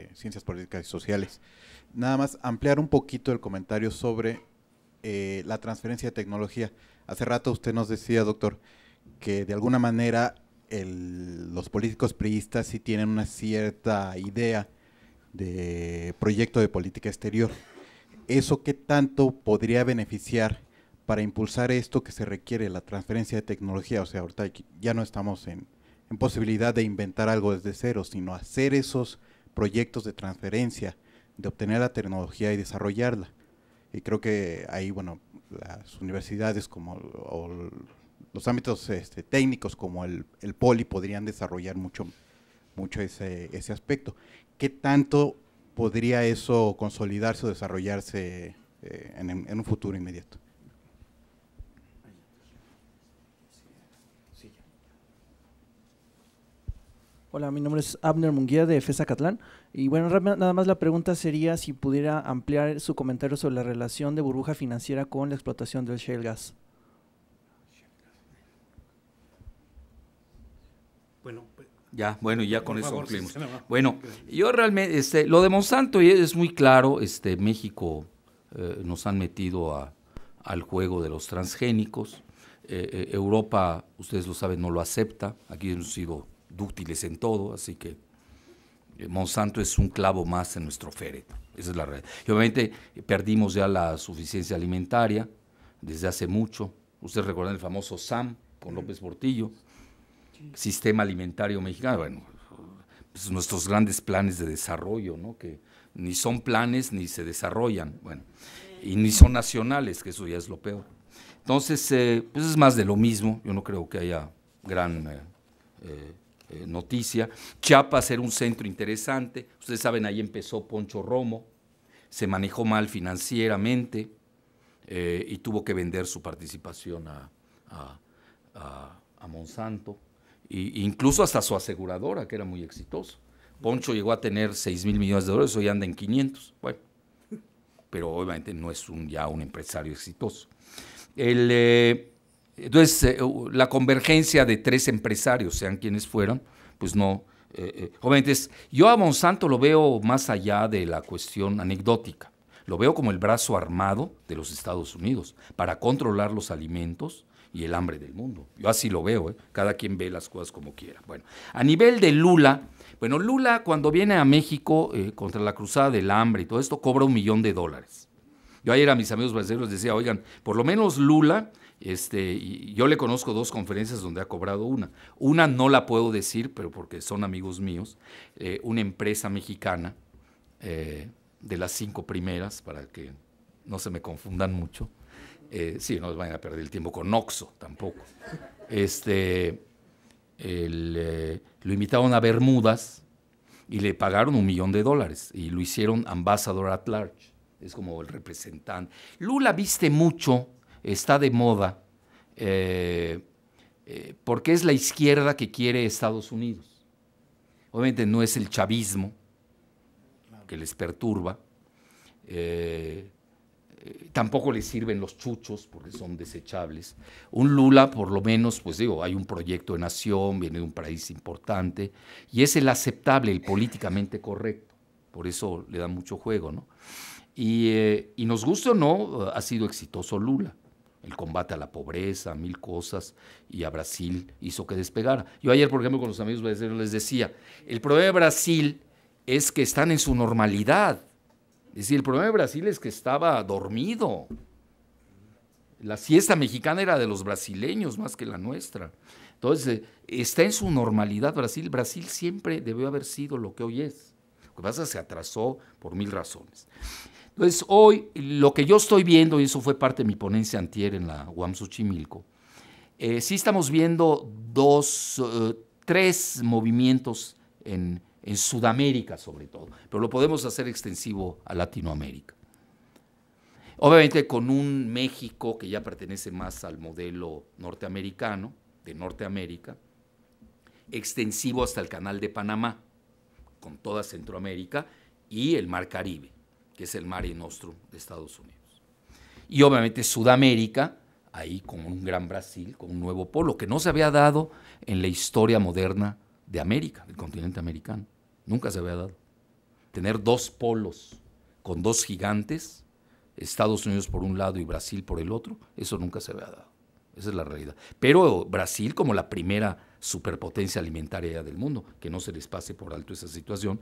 Eh, ciencias Políticas y Sociales. Nada más ampliar un poquito el comentario sobre eh, la transferencia de tecnología. Hace rato usted nos decía, doctor, que de alguna manera los políticos priistas sí tienen una cierta idea de proyecto de política exterior. ¿Eso qué tanto podría beneficiar para impulsar esto que se requiere, la transferencia de tecnología? O sea, ahorita ya no estamos en posibilidad de inventar algo desde cero, sino hacer esos proyectos de transferencia, de obtener la tecnología y desarrollarla. Y creo que ahí, bueno, las universidades como o los ámbitos este, técnicos como el, el, poli podrían desarrollar mucho, mucho ese, aspecto. ¿Qué tanto podría eso consolidarse o desarrollarse eh, en un futuro inmediato? Hola, mi nombre es Abner Munguía de FESA Catlán. Y bueno, nada más la pregunta sería si pudiera ampliar su comentario sobre la relación de burbuja financiera con la explotación del shale gas. Bueno, ya, bueno, ya con eso cumplimos. Bueno, yo realmente, este, lo de Monsanto es muy claro, este, México eh, nos han metido al juego de los transgénicos. Eh, eh, Europa, ustedes lo saben, no lo acepta. Aquí hemos sigo dúctiles en todo, así que eh, Monsanto es un clavo más en nuestro féretro. Esa es la realidad. Y obviamente eh, perdimos ya la suficiencia alimentaria desde hace mucho. Ustedes recuerdan el famoso SAM con López Portillo, Sistema Alimentario Mexicano. Bueno, pues, nuestros grandes planes de desarrollo, ¿no? Que ni son planes ni se desarrollan, bueno, y ni son nacionales, que eso ya es lo peor. Entonces, eh, pues es más de lo mismo. Yo no creo que haya gran eh, noticia. Chiapas era un centro interesante. Ustedes saben, ahí empezó Poncho Romo. Se manejó mal financieramente eh, y tuvo que vender su participación a, Monsanto. E incluso hasta su aseguradora, que era muy exitoso. Poncho llegó a tener 6 mil millones de dólares, hoy anda en 500. Bueno, pero obviamente no es un, ya un empresario exitoso. El, eh, entonces, eh, la convergencia de tres empresarios, sean quienes fueran, pues no. Eh, eh obviamente yo a Monsanto lo veo más allá de la cuestión anecdótica. Lo veo como el brazo armado de los Estados Unidos para controlar los alimentos y el hambre del mundo. Yo así lo veo, ¿eh? cada quien ve las cosas como quiera. Bueno, a nivel de Lula, bueno, Lula cuando viene a México eh, contra la cruzada del hambre y todo esto, cobra un millón de dólares. Yo ayer a mis amigos brasileños les decía, oigan, por lo menos Lula este, yo le conozco dos conferencias donde ha cobrado una. Una no la puedo decir, pero porque son amigos míos, eh, una empresa mexicana, eh, de las cinco primeras, para que no se me confundan mucho. Eh, sí, no vayan a perder el tiempo con Oxo tampoco. Este, lo invitaron a Bermudas y le pagaron un millón de dólares y lo hicieron ambassador at large. Es como el representante. Lula viste mucho está de moda eh, eh, porque es la izquierda que quiere Estados Unidos. Obviamente no es el chavismo que les perturba, eh, tampoco les sirven los chuchos porque son desechables. Un Lula, por lo menos, pues digo, hay un proyecto de nación, viene de un país importante, y es el aceptable, el políticamente correcto. Por eso le da mucho juego, ¿no? Y, y, nos gusta o no, ha sido exitoso Lula el combate a la pobreza, mil cosas, y a Brasil hizo que despegara. Yo ayer, por ejemplo, con los amigos les decía, el problema de Brasil es que están en su normalidad. Es decir, el problema de Brasil es que estaba dormido. La siesta mexicana era de los brasileños más que la nuestra. Entonces, eh, está en su normalidad Brasil. Brasil siempre debió haber sido lo que hoy es. Lo que pasa es que se atrasó por mil razones. Entonces, hoy lo que yo estoy viendo, y eso fue parte de mi ponencia antier en la UAM Xochimilco, eh, sí estamos viendo dos, eh, tres movimientos en Sudamérica sobre todo, pero lo podemos hacer extensivo a Latinoamérica. Obviamente con un México que ya pertenece más al modelo norteamericano, de Norteamérica, extensivo hasta el canal de Panamá, con toda Centroamérica y el Mar Caribe que es el Mare Nostrum de Estados Unidos. Y obviamente Sudamérica, ahí con un gran Brasil, con un nuevo polo, que no se había dado en la historia moderna de América, del continente americano. Nunca se había dado. Tener dos polos con dos gigantes, Estados Unidos por un lado y Brasil por el otro, eso nunca se había dado. Esa es la realidad. Pero Brasil como la primera superpotencia alimentaria del mundo, que no se les pase por alto esa situación,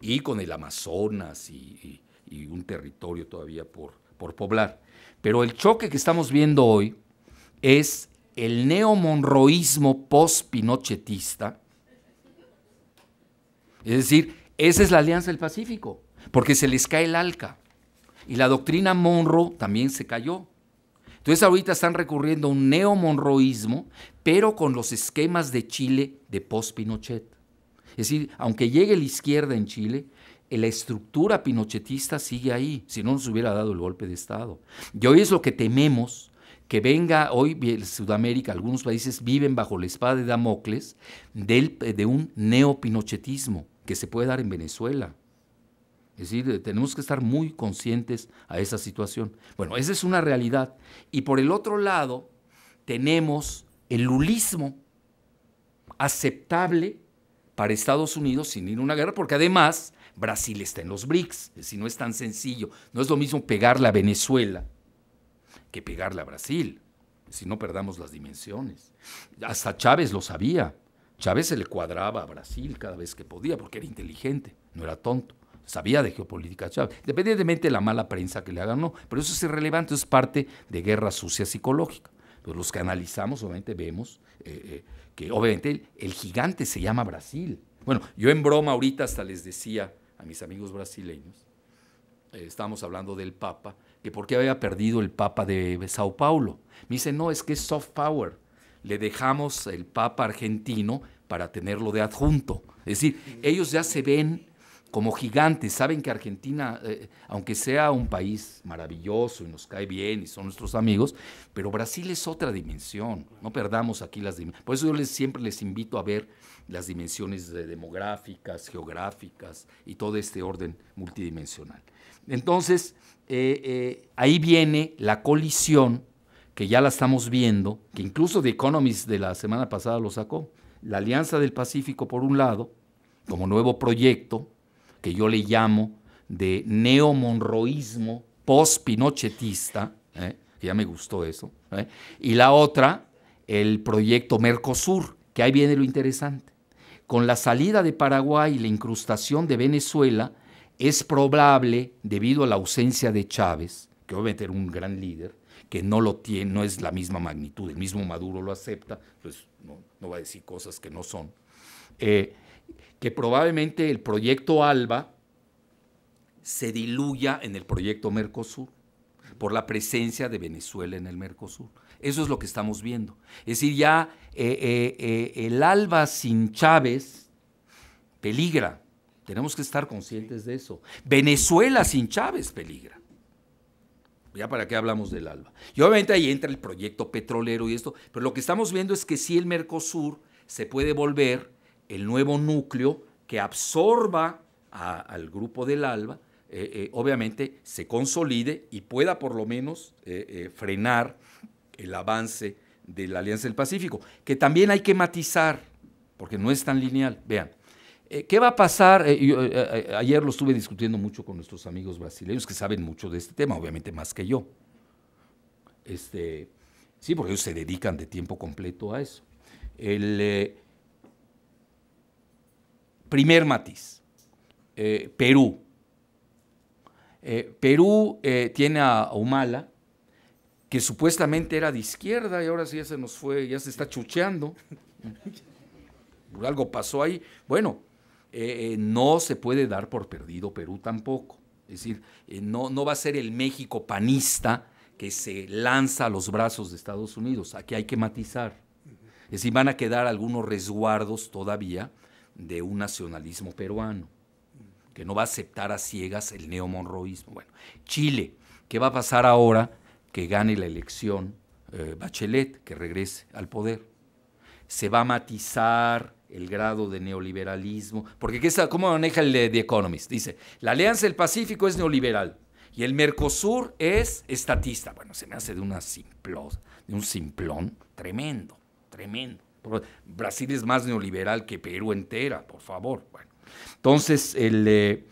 y con el Amazonas y y un territorio todavía por, por poblar. Pero el choque que estamos viendo hoy es el neomonroísmo post-pinochetista. Es decir, esa es la Alianza del Pacífico, porque se les cae el ALCA. Y la doctrina Monroe también se cayó. Entonces ahorita están recurriendo a un neomonroísmo, pero con los esquemas de Chile de post-Pinochet. Es decir, aunque llegue la izquierda en Chile, la estructura pinochetista sigue ahí, si no nos hubiera dado el golpe de Estado. Y hoy es lo que tememos, que venga hoy Sudamérica, algunos países viven bajo la espada de Damocles de un neopinochetismo que se puede dar en Venezuela. Es decir, eh, tenemos que estar muy conscientes a esa situación. Bueno, esa es una realidad. Y por el otro lado, tenemos el lulismo aceptable para Estados Unidos sin ir a una guerra, porque además Brasil está en los BRICS, si no es tan sencillo. No es lo mismo pegarle a Venezuela que pegarle a Brasil, si no perdamos las dimensiones. Hasta Chávez lo sabía. Chávez se le cuadraba a Brasil cada vez que podía, porque era inteligente, no era tonto. Sabía de geopolítica Chávez, independientemente de la mala prensa que le hagan, no. Pero eso es irrelevante, es parte de guerra sucia psicológica pues los analizamos obviamente vemos eh, eh, que obviamente el, gigante se llama Brasil. Bueno, yo en broma ahorita hasta les decía a mis amigos brasileños, estamos eh, estábamos hablando del Papa, que por qué había perdido el Papa de Sao Paulo. Me dice, no, es que es soft power. Le dejamos el Papa argentino para tenerlo de adjunto. Es decir, ellos ya se ven como gigantes, saben que Argentina, eh, aunque sea un país maravilloso y nos cae bien y son nuestros amigos, pero Brasil es otra dimensión, no perdamos aquí las dimensiones. Por eso yo siempre les invito a ver las dimensiones demográficas, geográficas y todo este orden multidimensional. Entonces, eh, eh, ahí viene la colisión, que ya la estamos viendo, que incluso The Economist de la semana pasada lo sacó, la Alianza del Pacífico por un lado, como nuevo proyecto, que yo le llamo de neomonroísmo post-pinochetista, ¿eh? ya me gustó eso, ¿eh? y la otra, el proyecto Mercosur, que ahí viene lo interesante. Con la salida de Paraguay y la incrustación de Venezuela, es probable, debido a la ausencia de Chávez, que obviamente era un gran líder, que no lo tiene, no es la misma magnitud, el mismo Maduro lo acepta, pues no, va a decir cosas que no son. Eh, que probablemente el proyecto ALBA se diluya en el proyecto Mercosur por la presencia de Venezuela en el Mercosur. Eso es lo que estamos viendo. Es decir, ya eh, eh, eh, el ALBA sin Chávez peligra. Tenemos que estar conscientes de eso. Venezuela sin Chávez peligra. Ya para qué hablamos del ALBA. Y obviamente ahí entra el proyecto petrolero y esto, pero lo que estamos viendo es que si el Mercosur se puede volver el nuevo núcleo que absorba al grupo del ALBA, eh, eh, obviamente se consolide y pueda por lo menos eh, frenar el avance de la Alianza del Pacífico, que también hay que matizar, porque no es tan lineal. Vean, ¿qué va a pasar? ayer lo estuve discutiendo mucho con nuestros amigos brasileños que saben mucho de este tema, obviamente más que yo. Este, sí, porque ellos se dedican de tiempo completo a eso. El, Primer matiz, eh, Perú. Eh, Perú eh, tiene a Humala, que supuestamente era de izquierda y ahora sí ya se nos fue, ya se está chucheando. Algo pasó ahí. Bueno, no se puede dar por perdido Perú tampoco. Es decir, no, no va a ser el México panista que se lanza a los brazos de Estados Unidos. Aquí hay que matizar. Es decir, van a quedar algunos resguardos todavía de un nacionalismo peruano, que no va a aceptar a ciegas el neomonroísmo. Bueno, Chile, ¿qué va a pasar ahora que gane la elección eh, Bachelet, que regrese al poder? Se va a matizar el grado de neoliberalismo, porque ¿cómo maneja el The Economist? Dice, la Alianza del Pacífico es neoliberal y el Mercosur es estatista. Bueno, se me hace de, una de un simplón tremendo, tremendo. Brasil es más neoliberal que Perú entera, por favor. Bueno, entonces, el, eh,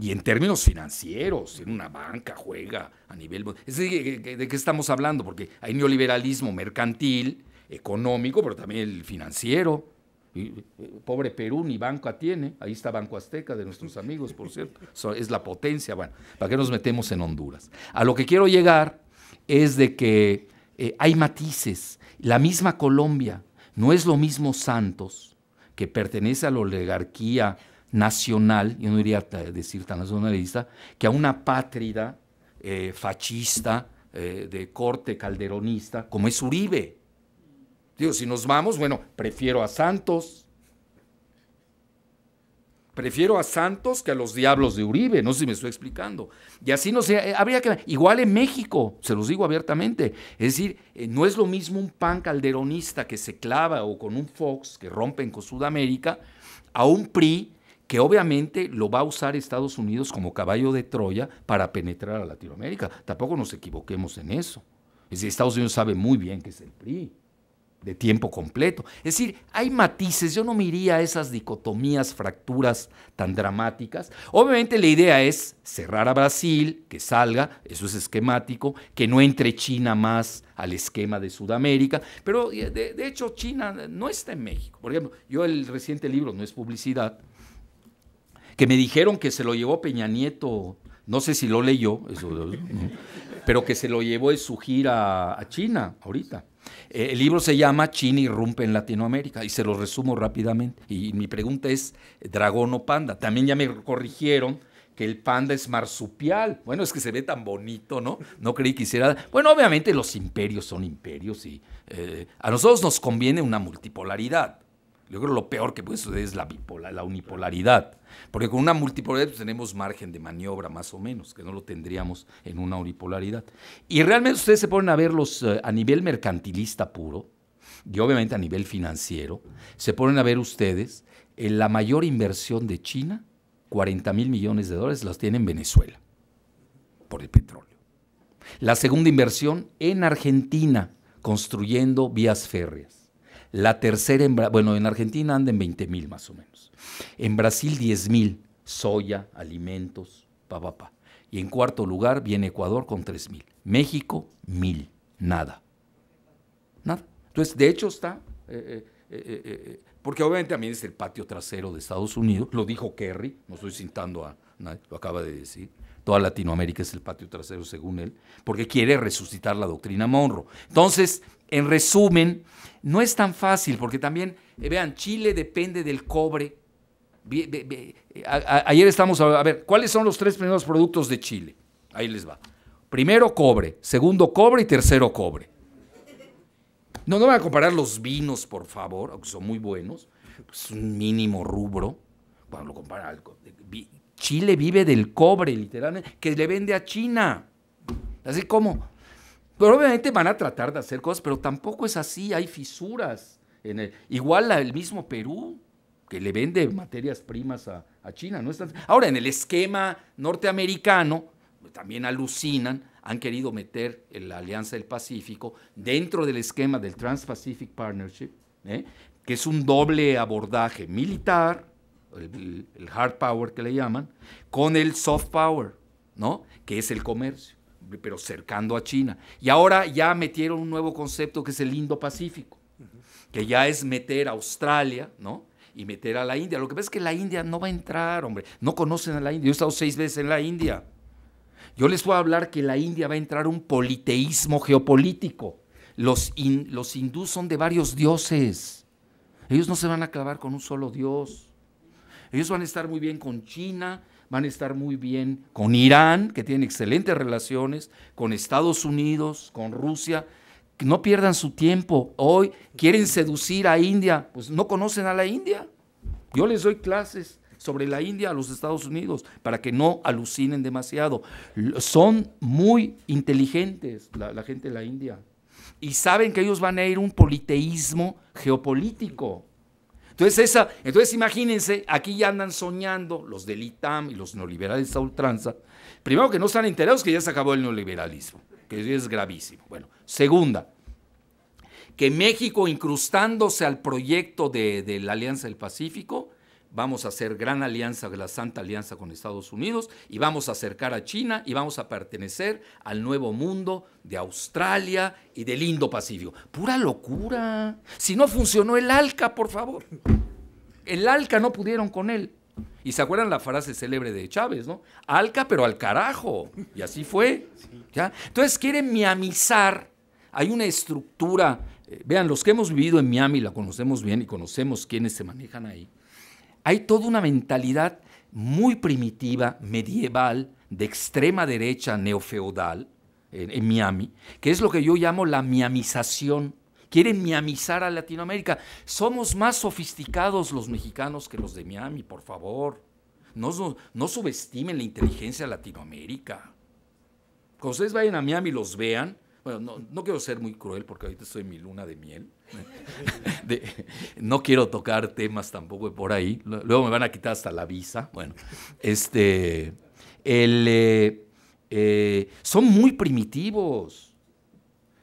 y en términos financieros, en una banca juega a nivel... ¿de qué estamos hablando? Porque hay neoliberalismo mercantil, económico, pero también el financiero. Eh, pobre Perú ni banco tiene, ahí está Banco Azteca de nuestros amigos, por cierto, es la potencia, bueno, ¿para qué nos metemos en Honduras? A lo que quiero llegar es de que eh, hay matices, la misma Colombia, no es lo mismo Santos, que pertenece a la oligarquía nacional, yo no diría decir tan nacionalista, que a una pátrida eh, fascista eh, de corte calderonista como es Uribe. Digo, si nos vamos, bueno, prefiero a Santos Prefiero a Santos que a los diablos de Uribe, no sé si me estoy explicando. Y así no sé, eh, habría que... Igual en México, se los digo abiertamente. Es decir, eh, no es lo mismo un pan calderonista que se clava o con un Fox que rompen con Sudamérica a un PRI que obviamente lo va a usar Estados Unidos como caballo de Troya para penetrar a Latinoamérica. Tampoco nos equivoquemos en eso. Es decir, Estados Unidos sabe muy bien que es el PRI de tiempo completo. Es decir, hay matices, yo no me iría a esas dicotomías, fracturas tan dramáticas. Obviamente la idea es cerrar a Brasil, que salga, eso es esquemático, que no entre China más al esquema de Sudamérica, pero eh, de, hecho China no está en México. Por ejemplo, yo el reciente libro, no es publicidad, que me dijeron que se lo llevó Peña Nieto, no sé si lo leyó, pero que se lo llevó de su gira a China ahorita. Eh, el libro se llama China irrumpe en Latinoamérica y se lo resumo rápidamente. Y mi pregunta es, ¿dragón o panda? También ya me corrigieron que el panda es marsupial. Bueno, es que se ve tan bonito, ¿no? No creí que hiciera... Bueno, obviamente los imperios son imperios y eh, a nosotros nos conviene una multipolaridad. Yo creo que lo peor que puede suceder es la, la unipolaridad. Porque con una multipolaridad pues, tenemos margen de maniobra más o menos, que no lo tendríamos en una unipolaridad. Y realmente ustedes se ponen a verlos eh, a nivel mercantilista puro, y obviamente a nivel financiero, se ponen a ver ustedes en la mayor inversión de China, 40 mil millones de dólares las tiene en Venezuela, por el petróleo. La segunda inversión en Argentina, construyendo vías férreas. La tercera, bueno, en Argentina anda en 20 mil más o menos. En Brasil 10 mil, soya, alimentos, pa, Pa, pa. Y en cuarto lugar viene Ecuador con 3 mil. México, mil, nada. Nada. Entonces, de hecho está... Eh, eh, eh, porque obviamente también es el patio trasero de Estados Unidos, lo dijo Kerry, no estoy citando a nadie, lo acaba de decir toda Latinoamérica es el patio trasero, según él, porque quiere resucitar la doctrina Monroe. Entonces, en resumen, no es tan fácil, porque también, eh, vean, Chile depende del cobre. ayer estamos a, ver, ¿cuáles son los tres primeros productos de Chile? Ahí les va. Primero cobre, segundo cobre y tercero cobre. No, no van a comparar los vinos, por favor, aunque son muy buenos. Es un mínimo rubro. Bueno, lo comparan al Chile vive del cobre, literalmente, que le vende a China. Así como, pero obviamente van a tratar de hacer cosas, pero tampoco es así, hay fisuras. En el, igual el mismo Perú, que le vende materias primas a, China. Ahora, en el esquema norteamericano, también alucinan, han querido meter la Alianza del Pacífico dentro del esquema del Trans-Pacific Partnership, ¿eh? que es un doble abordaje militar el, hard power que le llaman, con el soft power, ¿no? Que es el comercio, pero cercando a China. Y ahora ya metieron un nuevo concepto que es el Indo-Pacífico, que ya es meter a Australia, ¿no? Y meter a la India. Lo que pasa es que la India no va a entrar, hombre. No conocen a la India. Yo he estado seis veces en la India. Yo les voy a hablar que la India va a entrar un politeísmo geopolítico. Los, in, hindús son de varios dioses. Ellos no se van a clavar con un solo dios. Ellos van a estar muy bien con China, van a estar muy bien con Irán, que tiene excelentes relaciones, con Estados Unidos, con Rusia. No pierdan su tiempo. Hoy quieren seducir a India, pues no conocen a la India. Yo les doy clases sobre la India a los Estados Unidos para que no alucinen demasiado. Son muy inteligentes la, gente de la India y saben que ellos van a ir un politeísmo geopolítico. Entonces, esa, entonces imagínense, aquí ya andan soñando los del ITAM y los neoliberales a ultranza. Primero que no están enterados que ya se acabó el neoliberalismo, que es gravísimo. Bueno, segunda, que México incrustándose al proyecto de, de la Alianza del Pacífico vamos a hacer gran alianza, la Santa Alianza con Estados Unidos, y vamos a acercar a China y vamos a pertenecer al nuevo mundo de Australia y del Indo-Pacífico. Pura locura. Si no funcionó el ALCA, por favor. El ALCA no pudieron con él. Y se acuerdan la frase célebre de Chávez, ¿no? Alca, pero al carajo. Y así fue. ¿ya? Entonces quieren miamizar. Hay una estructura. Eh, vean, los que hemos vivido en Miami la conocemos bien y conocemos quiénes se manejan ahí hay toda una mentalidad muy primitiva, medieval, de extrema derecha neofeudal en, Miami, que es lo que yo llamo la miamización. Quieren miamizar a Latinoamérica. Somos más sofisticados los mexicanos que los de Miami, por favor. No, no subestimen la inteligencia de Latinoamérica. Cuando ustedes vayan a Miami y los vean, bueno, no, quiero ser muy cruel porque ahorita estoy en mi luna de miel. no quiero tocar temas tampoco por ahí. Luego me van a quitar hasta la visa. Bueno, este, eh, eh, son muy primitivos.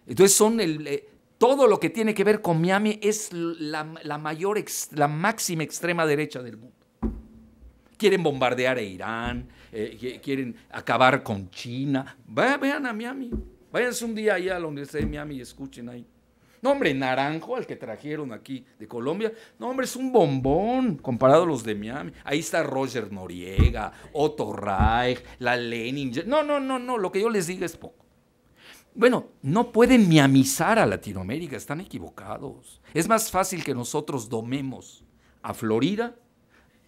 Entonces son el, eh, todo lo que tiene que ver con Miami es la, mayor, la máxima extrema derecha del mundo. Quieren bombardear a Irán, quieren acabar con China. Vean a Miami. Váyanse un día allá a la Universidad de Miami y escuchen ahí. No, hombre, naranjo, al que trajeron aquí de Colombia. No, hombre, es un bombón comparado a los de Miami. Ahí está Roger Noriega, Otto Reich, la Lenin. No, no, no, no, lo que yo les diga es poco. Bueno, no pueden miamizar a Latinoamérica, están equivocados. Es más fácil que nosotros domemos a Florida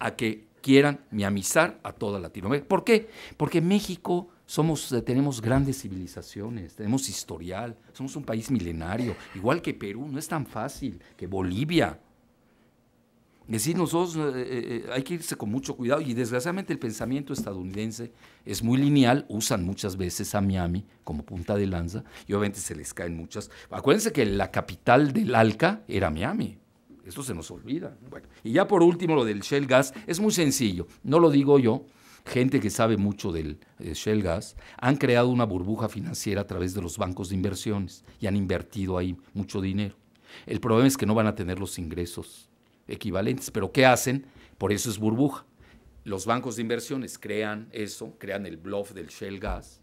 a que quieran miamizar a toda Latinoamérica. ¿Por qué? Porque México somos, tenemos grandes civilizaciones, tenemos historial, somos un país milenario, igual que Perú, no es tan fácil, que Bolivia. Es decir, nosotros eh, eh, eh, hay que irse con mucho cuidado y desgraciadamente el pensamiento estadounidense es muy lineal, usan muchas veces a Miami como punta de lanza y obviamente se les caen muchas. Acuérdense que la capital del ALCA era Miami, esto se nos olvida. y ya por último lo del Shell Gas es muy sencillo, no lo digo yo, gente que sabe mucho del eh, Shell Gas, han creado una burbuja financiera a través de los bancos de inversiones y han invertido ahí mucho dinero. El problema es que no van a tener los ingresos equivalentes, pero ¿qué hacen? Por eso es burbuja. Los bancos de inversiones crean eso, crean el bluff del Shell Gas,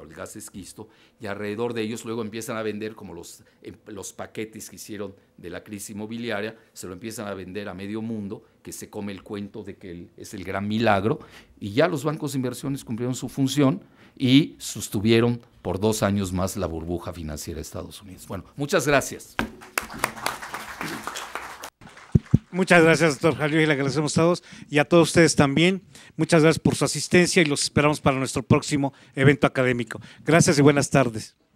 el gas esquisto, y alrededor de ellos luego empiezan a vender como los, em, los paquetes que hicieron de la crisis inmobiliaria, se lo empiezan a vender a medio mundo se come el cuento de que es el gran milagro, y ya los bancos de inversiones cumplieron su función y sostuvieron por dos años más la burbuja financiera de Estados Unidos. Bueno, muchas gracias. Muchas gracias, doctor Javier, y le agradecemos a todos y a todos ustedes también. Muchas gracias por su asistencia y los esperamos para nuestro próximo evento académico. Gracias y buenas tardes.